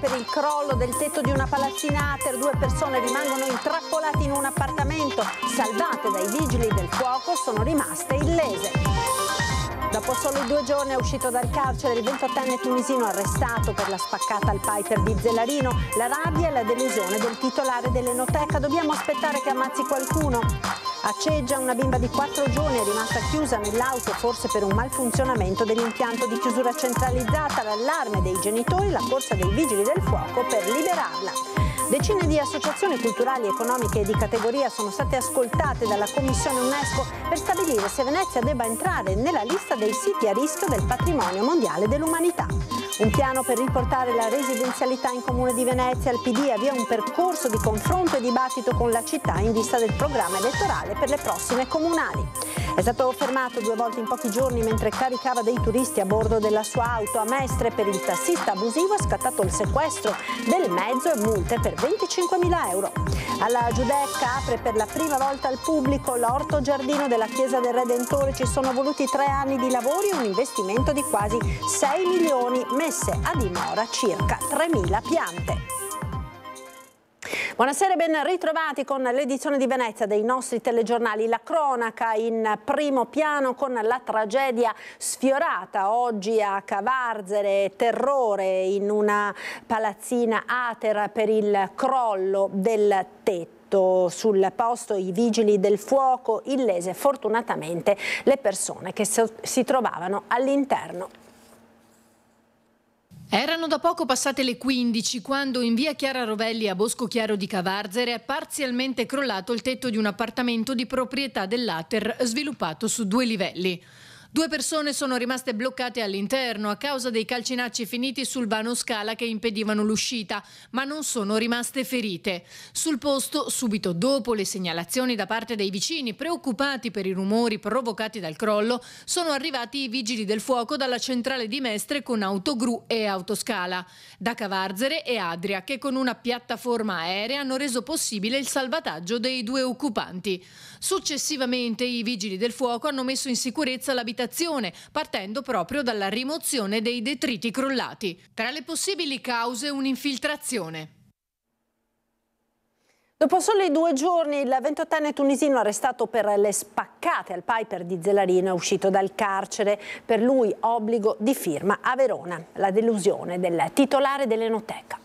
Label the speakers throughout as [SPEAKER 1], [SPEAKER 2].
[SPEAKER 1] per il crollo del tetto di una palazzina due persone rimangono intrappolate in un appartamento, salvate dai vigili del fuoco, sono rimaste illese. Dopo solo due giorni è uscito dal carcere il 28enne tunisino arrestato per la spaccata al Piper di Zellarino. La rabbia e la delusione del titolare dell'Enoteca. Dobbiamo aspettare che ammazzi qualcuno. A Ceggia una bimba di 4 giorni è rimasta chiusa nell'auto forse per un malfunzionamento dell'impianto di chiusura centralizzata. L'allarme dei genitori, la corsa dei vigili del fuoco per liberarla. Decine di associazioni culturali, economiche e di categoria sono state ascoltate dalla Commissione UNESCO per stabilire se Venezia debba entrare nella lista dei siti a rischio del patrimonio mondiale dell'umanità. Un piano per riportare la residenzialità in comune di Venezia. Il PD avvia un percorso di confronto e dibattito con la città in vista del programma elettorale per le prossime comunali. È stato fermato due volte in pochi giorni mentre caricava dei turisti a bordo della sua auto a Mestre per il tassista abusivo è scattato il sequestro del mezzo e multe per 25.000 euro. Alla Giudecca apre per la prima volta al pubblico l'orto giardino della Chiesa del Redentore. Ci sono voluti tre anni di lavori e un investimento di quasi 6 milioni messe a dimora circa 3.000 piante. Buonasera e ben ritrovati con l'edizione di Venezia dei nostri telegiornali. La cronaca in primo piano con la tragedia sfiorata oggi a Cavarzere, terrore in una palazzina atera per il crollo del tetto sul posto i vigili del fuoco illese fortunatamente le persone che si trovavano all'interno.
[SPEAKER 2] Erano da poco passate le 15 quando in via Chiara Rovelli a Bosco Chiaro di Cavarzere è parzialmente crollato il tetto di un appartamento di proprietà dell'Ater sviluppato su due livelli. Due persone sono rimaste bloccate all'interno a causa dei calcinacci finiti sul vano scala che impedivano l'uscita, ma non sono rimaste ferite. Sul posto, subito dopo le segnalazioni da parte dei vicini preoccupati per i rumori provocati dal crollo, sono arrivati i vigili del fuoco dalla centrale di Mestre con autogru e autoscala, da Cavarzere e Adria che con una piattaforma aerea hanno reso possibile il salvataggio dei due occupanti. Successivamente i vigili del fuoco hanno messo in sicurezza l'abitazione riabilitazione, partendo proprio dalla rimozione dei detriti crollati. Tra le possibili cause un'infiltrazione.
[SPEAKER 1] Dopo soli due giorni il 28enne tunisino arrestato per le spaccate al Piper di Zelarino è uscito dal carcere. Per lui obbligo di firma a Verona, la delusione del titolare dell'enoteca.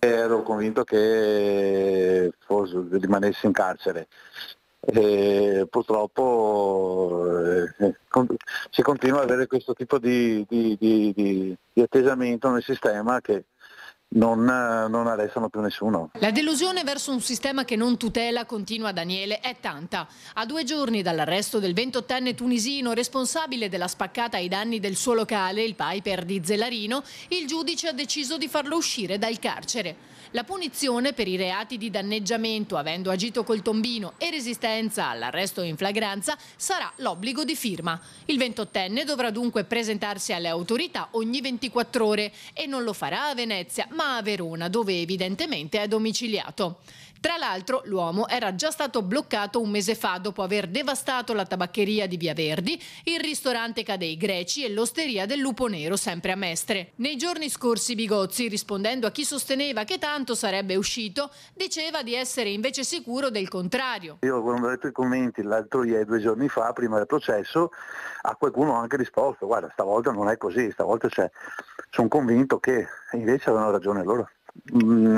[SPEAKER 3] Ero convinto che fosse, rimanesse in carcere e purtroppo eh, eh, si continua ad avere questo tipo di, di, di, di attesamento nel sistema che non, non arrestano più nessuno.
[SPEAKER 2] La delusione verso un sistema che non tutela, continua Daniele, è tanta. A due giorni dall'arresto del 28enne tunisino responsabile della spaccata ai danni del suo locale, il Piper di Zellarino, il giudice ha deciso di farlo uscire dal carcere. La punizione per i reati di danneggiamento, avendo agito col tombino e resistenza all'arresto in flagranza, sarà l'obbligo di firma. Il 28enne dovrà dunque presentarsi alle autorità ogni 24 ore e non lo farà a Venezia, ma a Verona, dove evidentemente è domiciliato. Tra l'altro l'uomo era già stato bloccato un mese fa dopo aver devastato la tabaccheria di Via Verdi, il ristorante Cadei Greci e l'osteria del Lupo Nero sempre a Mestre. Nei giorni scorsi Bigozzi, rispondendo a chi sosteneva che tanto sarebbe uscito, diceva di essere invece sicuro del contrario.
[SPEAKER 3] Io quando ho letto i commenti l'altro ieri, due giorni fa, prima del processo, a qualcuno ho anche risposto, guarda stavolta non è così, stavolta c'è. Sono convinto che invece avevano ragione loro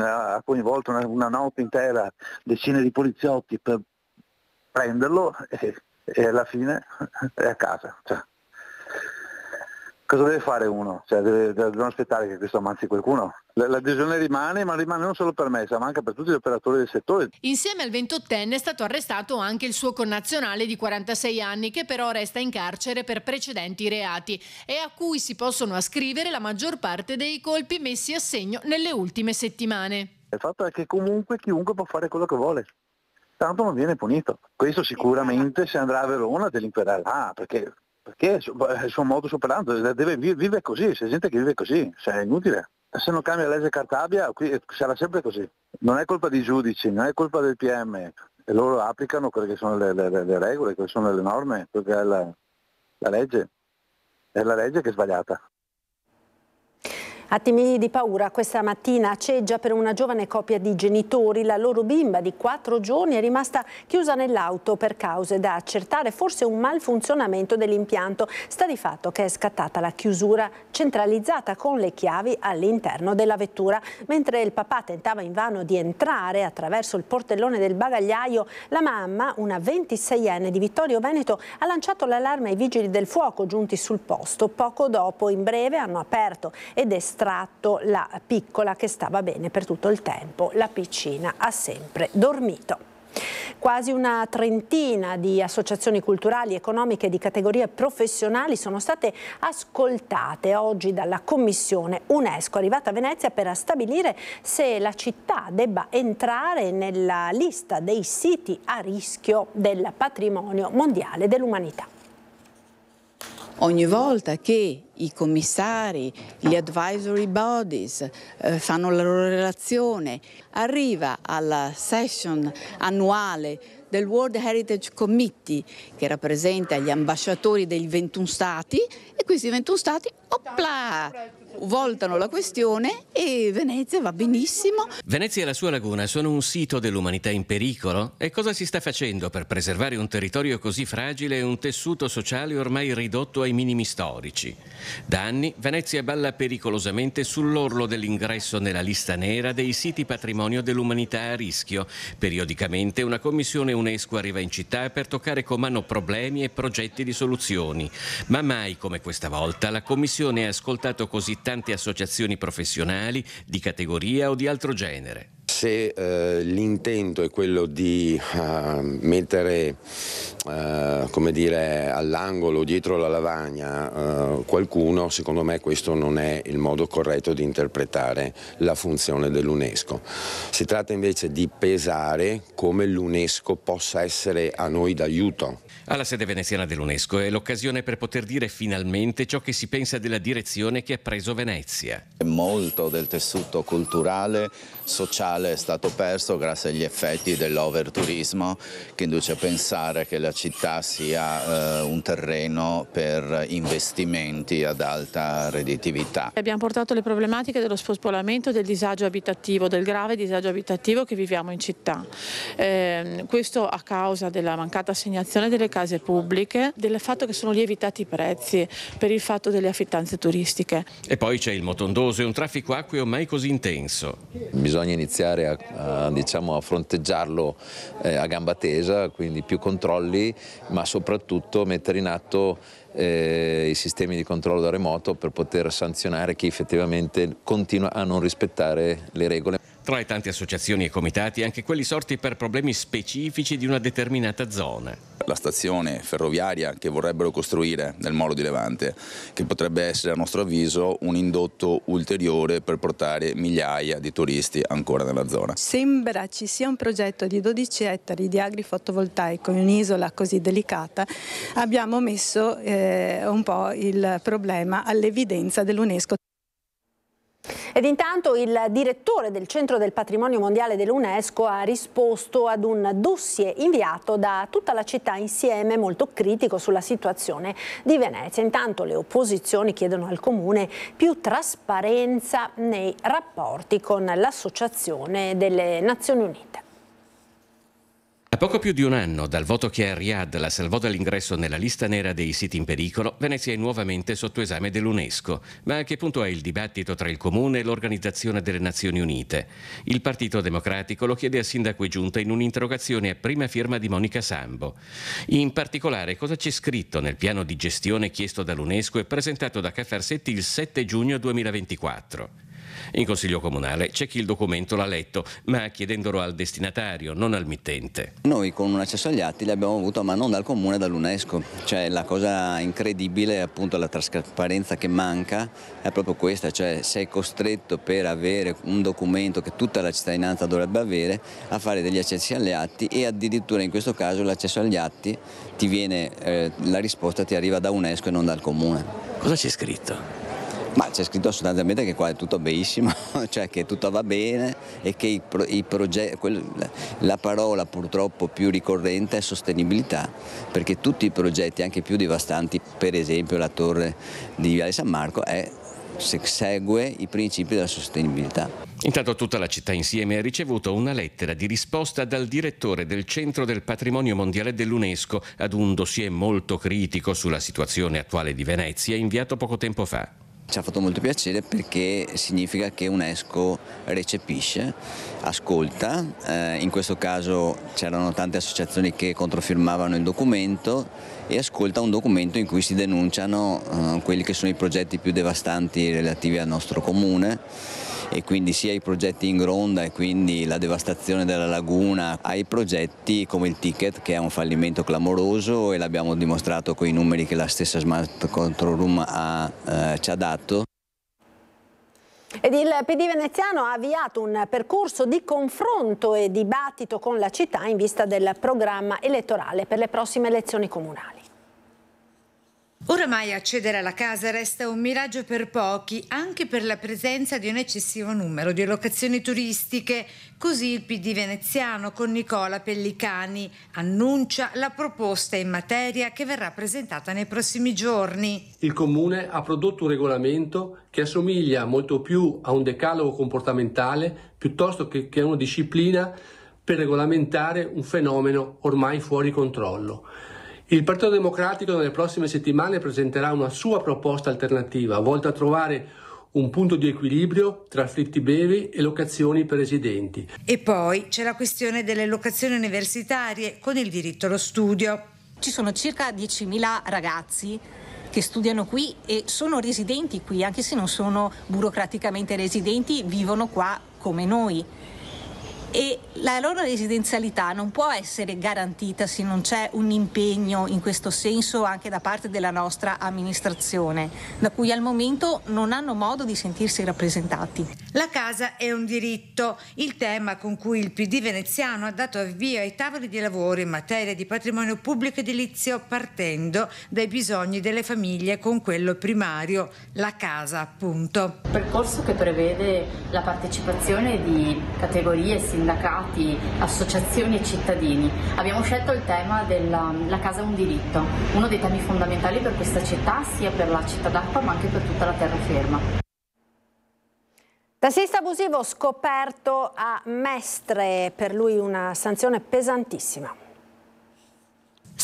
[SPEAKER 3] ha coinvolto una, una notte intera decine di poliziotti per prenderlo e, e alla fine è a casa. Cioè cosa deve fare uno? Cioè, deve, deve non aspettare che questo ammazzi qualcuno. L'adesione rimane, ma rimane non solo per me, ma anche per tutti gli operatori del settore.
[SPEAKER 2] Insieme al 28enne è stato arrestato anche il suo connazionale di 46 anni, che però resta in carcere per precedenti reati e a cui si possono ascrivere la maggior parte dei colpi messi a segno nelle ultime settimane.
[SPEAKER 3] Il fatto è che comunque chiunque può fare quello che vuole tanto non viene punito. Questo sicuramente se andrà a Verona delinquerà là, ah, perché perché è il suo modo operandi, eh, deve, vive così, c'è gente che vive così, cioè è inutile. Se non cambia la legge Cartabia qui eh, sarà sempre così. Non è colpa dei giudici, non è colpa del PM, e loro applicano quelle che sono le, le, le regole, quelle che sono le norme, quella che è la, la legge. È la legge che è sbagliata.
[SPEAKER 1] Attimi di paura questa mattina a Ceggia per una giovane coppia di genitori. La loro bimba di quattro giorni è rimasta chiusa nell'auto per cause da accertare, forse un malfunzionamento dell'impianto. Sta di fatto che è scattata la chiusura centralizzata con le chiavi all'interno della vettura. Mentre il papà tentava invano di entrare attraverso il portellone del bagagliaio, la mamma, una 26enne di Vittorio Veneto, ha lanciato l'allarme ai vigili del fuoco giunti sul posto. Poco dopo, in breve, hanno aperto ed estrato distratto la piccola che stava bene per tutto il tempo, la piccina ha sempre dormito. Quasi una trentina di associazioni culturali, economiche e di categorie professionali sono state ascoltate oggi dalla Commissione UNESCO arrivata a Venezia per stabilire se la città debba entrare nella lista dei siti a rischio del patrimonio mondiale dell'umanità.
[SPEAKER 4] Ogni volta che i commissari, gli advisory bodies eh, fanno la loro relazione, arriva alla session annuale del World Heritage Committee che rappresenta gli ambasciatori dei 21 stati e questi 21 stati opla, voltano la questione e Venezia va benissimo.
[SPEAKER 5] Venezia e la sua laguna sono un sito dell'umanità in pericolo? E cosa si sta facendo per preservare un territorio così fragile e un tessuto sociale ormai ridotto ai minimi storici? Da anni Venezia balla pericolosamente sull'orlo dell'ingresso nella lista nera dei siti patrimonio dell'umanità a rischio. Periodicamente una commissione UNESCO arriva in città per toccare con mano problemi e progetti di soluzioni. Ma mai come questa volta la commissione ha ascoltato così tante associazioni professionali di categoria o di altro genere
[SPEAKER 6] se eh, l'intento è quello di uh, mettere uh, dire, all'angolo dietro la lavagna uh, qualcuno, secondo me questo non è il modo corretto di interpretare la funzione dell'UNESCO. Si tratta invece di pesare come l'UNESCO possa essere a noi d'aiuto.
[SPEAKER 5] Alla sede veneziana dell'UNESCO è l'occasione per poter dire finalmente ciò che si pensa della direzione che ha preso Venezia.
[SPEAKER 3] Molto del tessuto culturale, sociale è stato perso grazie agli effetti dell'overturismo che induce a pensare che la città sia eh, un terreno per investimenti ad alta redditività.
[SPEAKER 4] Abbiamo portato le problematiche dello spospolamento del disagio abitativo, del grave disagio abitativo che viviamo in città. Eh, questo a causa della mancata assegnazione delle case pubbliche, del fatto che sono lievitati i prezzi per il fatto delle affittanze turistiche.
[SPEAKER 5] E poi c'è il motondoso e un traffico acqueo mai così intenso. Bisogna
[SPEAKER 6] iniziare andare a, a, diciamo, a fronteggiarlo eh, a gamba tesa, quindi più controlli, ma soprattutto mettere in atto eh, i sistemi di controllo da remoto per poter sanzionare chi effettivamente continua a non rispettare le regole
[SPEAKER 5] tra le tante associazioni e comitati anche quelli sorti per problemi specifici di una determinata zona.
[SPEAKER 6] La stazione ferroviaria che vorrebbero costruire nel Molo di Levante, che potrebbe essere a nostro avviso un indotto ulteriore per portare migliaia di turisti ancora nella zona.
[SPEAKER 1] Sembra ci sia un progetto di 12 ettari di agri agrifotovoltaico in un'isola così delicata, abbiamo messo eh, un po' il problema all'evidenza dell'UNESCO. Ed intanto il direttore del Centro del Patrimonio Mondiale dell'UNESCO ha risposto ad un dossier inviato da tutta la città insieme molto critico sulla situazione di Venezia. Intanto le opposizioni chiedono al Comune più trasparenza nei rapporti con l'Associazione delle Nazioni Unite.
[SPEAKER 5] A poco più di un anno dal voto che a Riyadh la salvò dall'ingresso nella lista nera dei siti in pericolo, Venezia è nuovamente sotto esame dell'UNESCO. Ma a che punto è il dibattito tra il Comune e l'Organizzazione delle Nazioni Unite? Il Partito Democratico lo chiede al Sindaco e Giunta in un'interrogazione a prima firma di Monica Sambo. In particolare, cosa c'è scritto nel piano di gestione chiesto dall'UNESCO e presentato da Caffarsetti il 7 giugno 2024? In Consiglio Comunale c'è chi il documento l'ha letto, ma chiedendolo al destinatario, non al mittente.
[SPEAKER 7] Noi con un accesso agli atti l'abbiamo avuto, ma non dal Comune, dall'UNESCO. Cioè la cosa incredibile, appunto la trasparenza che manca, è proprio questa, cioè sei costretto per avere un documento che tutta la cittadinanza dovrebbe avere, a fare degli accessi agli atti e addirittura in questo caso l'accesso agli atti ti viene, eh, la risposta ti arriva da UNESCO e non dal Comune. Cosa c'è scritto? Ma c'è scritto sostanzialmente che qua è tutto benissimo, cioè che tutto va bene e che i pro, i la parola purtroppo più ricorrente è sostenibilità, perché tutti i progetti, anche più devastanti, per esempio la torre di Viale San Marco, è, segue i principi della sostenibilità.
[SPEAKER 5] Intanto tutta la città insieme ha ricevuto una lettera di risposta dal direttore del Centro del Patrimonio Mondiale dell'UNESCO ad un dossier molto critico sulla situazione
[SPEAKER 7] attuale di Venezia inviato poco tempo fa. Ci ha fatto molto piacere perché significa che UNESCO recepisce, ascolta, eh, in questo caso c'erano tante associazioni che controfirmavano il documento e ascolta un documento in cui si denunciano eh, quelli che sono i progetti più devastanti relativi al nostro comune e quindi sia i progetti in gronda e quindi la devastazione della laguna ai progetti come il ticket che è un fallimento clamoroso e l'abbiamo dimostrato con i numeri che la stessa Smart Control Room ha, eh, ci ha dato fatto?
[SPEAKER 1] Ed il PD veneziano ha avviato un percorso di confronto e dibattito con la città in vista del programma elettorale per le prossime elezioni comunali.
[SPEAKER 4] Oramai accedere alla casa resta un miraggio per pochi, anche per la presenza di un eccessivo numero di locazioni turistiche. Così il PD veneziano con Nicola Pellicani annuncia la proposta in materia che verrà presentata nei prossimi giorni.
[SPEAKER 8] Il Comune ha prodotto un regolamento che assomiglia molto più a un decalogo comportamentale piuttosto che a una disciplina per regolamentare un fenomeno ormai fuori controllo. Il Partito Democratico nelle prossime settimane presenterà una sua proposta alternativa volta a trovare un punto di equilibrio tra affitti bevi e locazioni per residenti.
[SPEAKER 4] E poi c'è la questione delle locazioni universitarie con il diritto allo studio. Ci sono circa 10.000 ragazzi che studiano qui e sono residenti qui, anche se non sono burocraticamente residenti, vivono qua come noi e la loro residenzialità non può essere garantita se non c'è un impegno in questo senso anche da parte della nostra amministrazione, da cui al momento non hanno modo di sentirsi rappresentati. La casa è un diritto, il tema con cui il PD veneziano ha dato avvio ai tavoli di lavoro in materia di patrimonio pubblico edilizio partendo dai bisogni delle famiglie con quello primario, la casa appunto. Percorso che prevede la partecipazione di categorie sindacali sindacati, associazioni e cittadini.
[SPEAKER 2] Abbiamo scelto il tema della casa è un diritto, uno dei temi fondamentali per questa città, sia per la città d'acqua ma anche per tutta la terraferma. Tassista
[SPEAKER 1] abusivo scoperto a Mestre, per lui una sanzione pesantissima.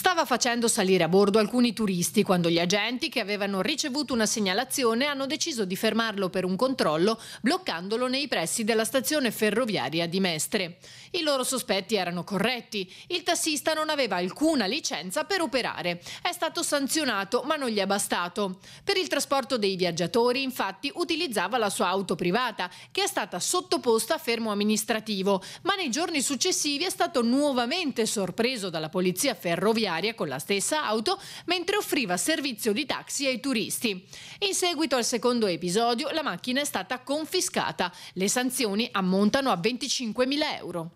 [SPEAKER 2] Stava facendo salire a bordo alcuni turisti quando gli agenti che avevano ricevuto una segnalazione hanno deciso di fermarlo per un controllo bloccandolo nei pressi della stazione ferroviaria di Mestre. I loro sospetti erano corretti. Il tassista non aveva alcuna licenza per operare. È stato sanzionato ma non gli è bastato. Per il trasporto dei viaggiatori infatti utilizzava la sua auto privata che è stata sottoposta a fermo amministrativo ma nei giorni successivi è stato nuovamente sorpreso dalla polizia ferroviaria ferroviarie con la stessa auto mentre offriva servizio di taxi ai turisti. In seguito al secondo episodio la macchina è stata confiscata. Le sanzioni ammontano a 25.000 euro.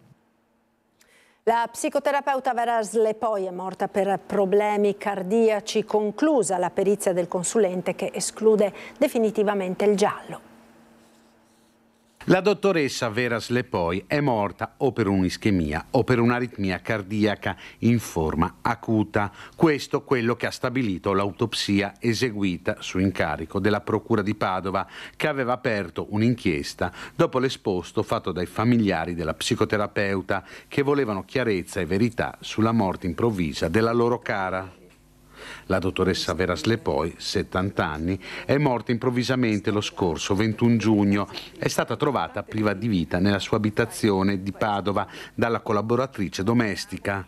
[SPEAKER 1] La psicoterapeuta Vera Slepoi è morta per problemi cardiaci, conclusa la perizia del consulente che esclude definitivamente il giallo.
[SPEAKER 6] La dottoressa Vera Slepoi è morta o per un'ischemia o per un'aritmia cardiaca in forma acuta. Questo è quello che ha stabilito l'autopsia eseguita su incarico della Procura di Padova, che aveva aperto un'inchiesta dopo l'esposto fatto dai familiari della psicoterapeuta che volevano chiarezza e verità sulla morte improvvisa della loro cara. La dottoressa Vera Slepoi, 70 anni, è morta improvvisamente lo scorso 21 giugno. È stata trovata priva di vita nella sua abitazione di Padova dalla collaboratrice domestica.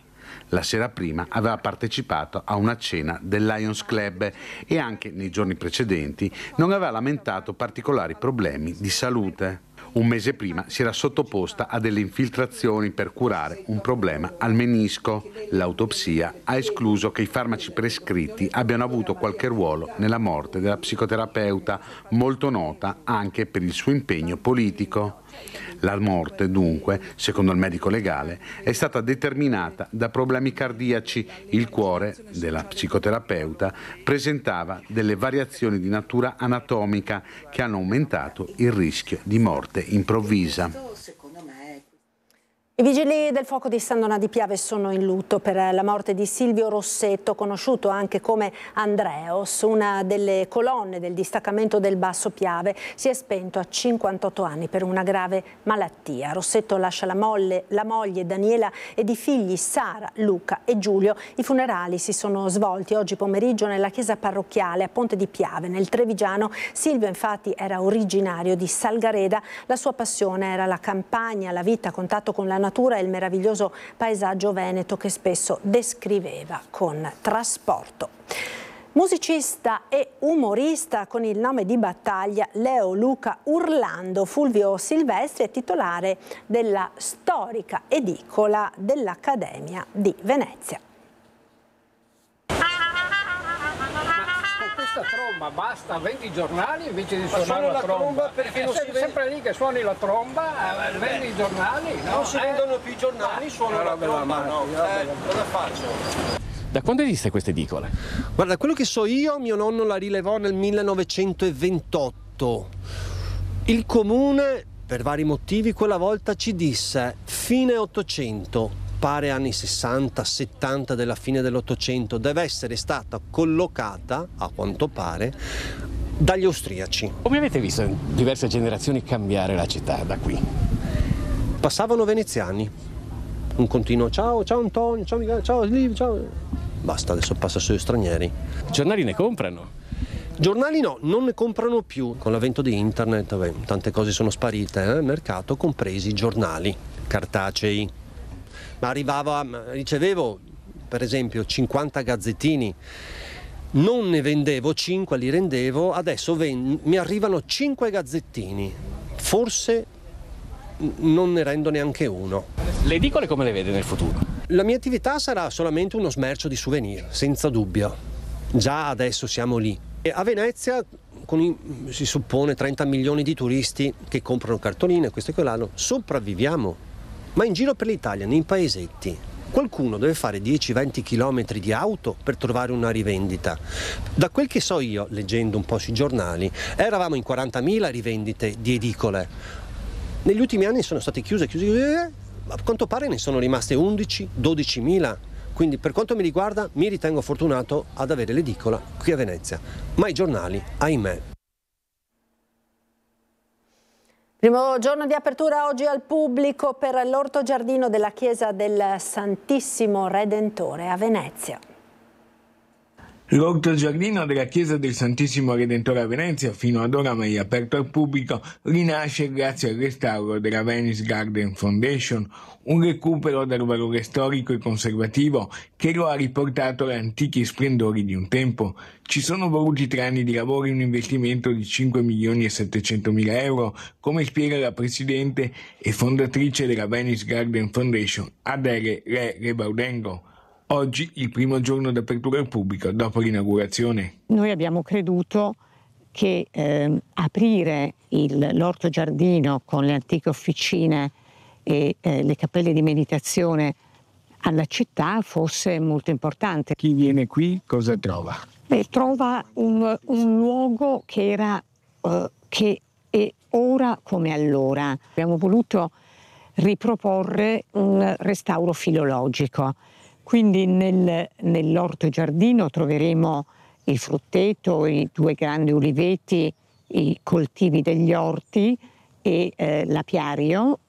[SPEAKER 6] La sera prima aveva partecipato a una cena del Lions Club e anche nei giorni precedenti non aveva lamentato particolari problemi di salute. Un mese prima si era sottoposta a delle infiltrazioni per curare un problema al menisco. L'autopsia ha escluso che i farmaci prescritti abbiano avuto qualche ruolo nella morte della psicoterapeuta, molto nota anche per il suo impegno politico. La morte, dunque, secondo il medico legale, è stata determinata da problemi cardiaci. Il cuore della psicoterapeuta presentava delle variazioni di natura anatomica che hanno aumentato il rischio di morte improvvisa.
[SPEAKER 1] I vigili del fuoco di San Donà di Piave sono in lutto per la morte di Silvio Rossetto, conosciuto anche come Andreos, una delle colonne del distaccamento del Basso Piave, si è spento a 58 anni per una grave malattia. Rossetto lascia la, molle, la moglie Daniela ed i figli Sara, Luca e Giulio. I funerali si sono svolti oggi pomeriggio nella chiesa parrocchiale a Ponte di Piave, nel Trevigiano. Silvio infatti era originario di Salgareda, la sua passione era la campagna, la vita a contatto con la natura e il meraviglioso paesaggio veneto che spesso descriveva con trasporto. Musicista e umorista con il nome di battaglia Leo Luca Urlando Fulvio Silvestri è titolare della storica edicola dell'Accademia di Venezia.
[SPEAKER 8] ma basta, vendi i giornali invece di suonare la, la tromba. tromba perché eh, non sei si sempre lì che suoni la tromba, eh, vendi i giornali. No? Non si eh? vendono più i giornali, eh, suonano la tromba, mano, no? Eh, cosa faccio? Da quando esiste questa edicola? Guarda, quello che so io, mio nonno la rilevò nel 1928. Il comune, per vari motivi, quella volta ci disse fine 800, pare anni 60-70 della fine dell'Ottocento, deve essere stata collocata, a quanto pare, dagli austriaci. Come avete visto diverse generazioni cambiare la città da qui? Passavano veneziani, un continuo ciao, ciao Antonio, ciao Miguel, ciao Liv, ciao... Basta, adesso passa sugli stranieri. I giornali ne comprano? Giornali no, non ne comprano più. Con l'avvento di internet, vabbè, tante cose sono sparite nel eh? mercato, compresi giornali cartacei ma arrivava, ricevevo per esempio 50 gazzettini, non ne vendevo 5, li rendevo, adesso ven- mi arrivano 5 gazzettini, forse non ne rendo neanche uno. Le edicole come le vede nel futuro? La mia attività sarà solamente uno smercio di souvenir, senza dubbio. Già adesso siamo lì. E a Venezia i, si suppone 30 milioni di turisti che comprano cartoline, questo e quell'altro, sopravviviamo ma in giro per l'Italia, nei paesetti, qualcuno deve fare 10-20 km di auto per trovare una rivendita. Da quel che so io, leggendo un po' sui giornali, eravamo in 40.000 rivendite di edicole. Negli ultimi anni sono state chiuse, chiuse, chiuse, eh, a quanto pare ne sono rimaste 11-12.000. Quindi per quanto mi riguarda mi ritengo fortunato ad avere l'edicola qui a Venezia, ma i giornali, ahimè,
[SPEAKER 2] Primo
[SPEAKER 1] giorno di apertura oggi al pubblico per l'orto giardino della chiesa del Santissimo Redentore a Venezia.
[SPEAKER 6] L'orto Giardino della Chiesa del Santissimo Redentore a Venezia, fino ad ora mai aperto al pubblico, rinasce grazie al restauro della Venice Garden Foundation, un recupero dal valore storico e conservativo che lo ha riportato agli antichi splendori di un tempo. Ci sono voluti tre anni di lavoro e un investimento di 5 milioni e 700 mila euro, come spiega la presidente e fondatrice della Venice Garden Foundation, Adele Re Rebaudengo. Oggi il primo giorno d'apertura al pubblico dopo l'inaugurazione.
[SPEAKER 4] Noi abbiamo creduto che eh, aprire il, l'orto giardino con le antiche officine e eh, le cappelle di meditazione alla città fosse molto importante. Chi viene qui cosa trova? Beh, trova un, un, luogo che era eh, che è ora come allora. Abbiamo voluto riproporre un restauro filologico. Quindi nel, nell'orto giardino troveremo il frutteto, i due grandi uliveti, i coltivi degli orti e eh, l'apiario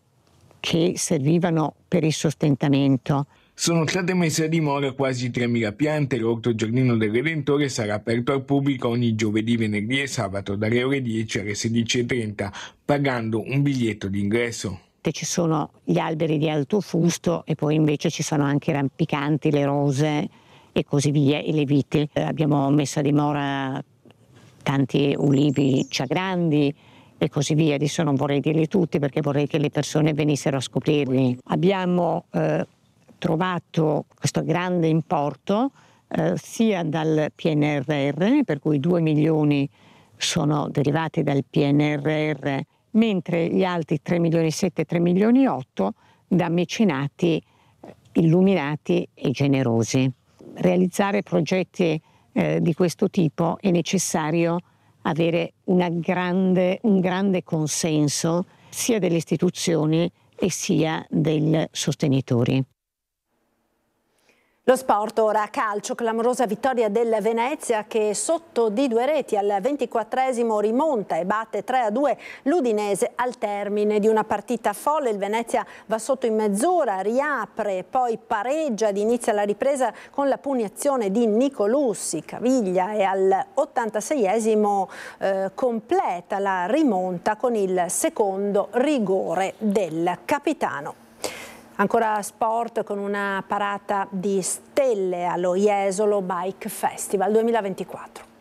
[SPEAKER 4] che servivano per il sostentamento.
[SPEAKER 6] Sono state messe a dimora quasi 3.000 piante, l'orto giardino del Redentore sarà aperto al pubblico ogni giovedì, venerdì e sabato dalle ore 10 alle 16.30 pagando un biglietto d'ingresso
[SPEAKER 4] notte ci sono gli alberi di alto fusto e poi invece ci sono anche i rampicanti, le rose e così via, e le viti. Eh, abbiamo messo a dimora tanti ulivi già grandi e così via. Adesso non vorrei dirli tutti perché vorrei che le persone venissero a scoprirli. Abbiamo eh, trovato questo grande importo eh, sia dal PNRR, per cui 2 milioni sono derivati dal PNRR mentre gli altri 3 milioni e 7, 3 milioni e 8 da mecenati eh, illuminati e generosi. Realizzare progetti eh, di questo tipo è necessario avere grande, un grande consenso sia delle istituzioni e sia dei sostenitori.
[SPEAKER 1] Lo sport ora calcio, clamorosa vittoria del Venezia che sotto di due reti al 24 rimonta e batte 3-2 l'Udinese al termine di una partita folle. Il Venezia va sotto in mezz'ora, riapre, poi pareggia ed inizia la ripresa con la punizione di Nicolussi, Caviglia e al 86 eh, completa la rimonta con il secondo rigore del capitano. Ancora sport con una parata di stelle allo Jesolo Bike Festival 2024.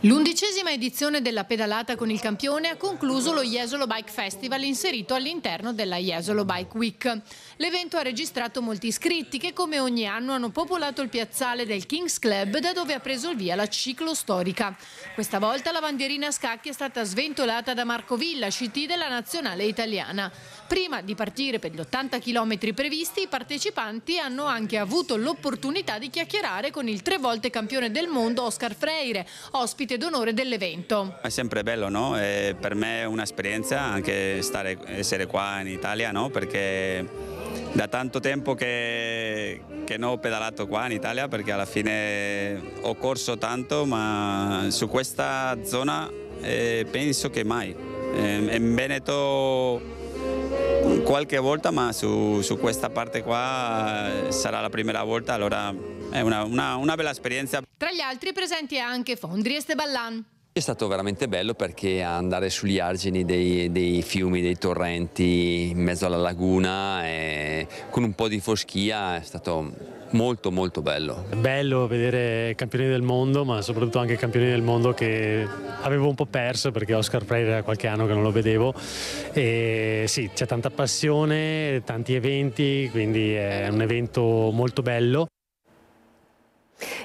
[SPEAKER 2] L'undicesima edizione della pedalata con il campione ha concluso lo Jesolo Bike Festival inserito all'interno della Jesolo Bike Week. L'evento ha registrato molti iscritti che come ogni anno hanno popolato il piazzale del Kings Club da dove ha preso il via la ciclo storica. Questa volta la bandierina a scacchi è stata sventolata da Marco Villa, CT della nazionale italiana. Prima di partire per gli 80 km previsti, i partecipanti hanno anche avuto l'opportunità di chiacchierare con il tre volte campione del mondo Oscar Freire, ospite d'onore dell'evento.
[SPEAKER 5] È sempre bello, no? È per me è un'esperienza anche stare, essere qua in Italia, no? Perché da tanto tempo che, che, non ho pedalato qua in Italia perché alla fine ho corso tanto, ma su questa zona eh, penso che mai. Eh, in Veneto qualche volta, ma su, su, questa parte qua eh, sarà la prima volta, allora è una, una, una bella esperienza.
[SPEAKER 2] Tra gli altri presenti è anche Fondri Esteballan.
[SPEAKER 5] È stato veramente bello perché andare sugli argini dei, dei
[SPEAKER 8] fiumi, dei torrenti, in mezzo alla laguna, e con un po' di foschia è stato molto molto bello. È bello vedere campioni del mondo, ma soprattutto anche campioni del mondo che avevo un po' perso perché Oscar Freire era qualche anno che non lo vedevo. E sì, c'è tanta passione, tanti eventi, quindi è un evento molto bello.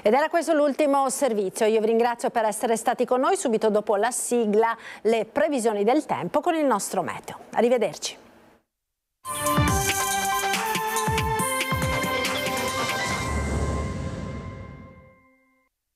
[SPEAKER 1] Ed era questo l'ultimo servizio. Io vi ringrazio per essere stati con noi. Subito dopo la sigla, le previsioni del tempo con il nostro meteo. Arrivederci.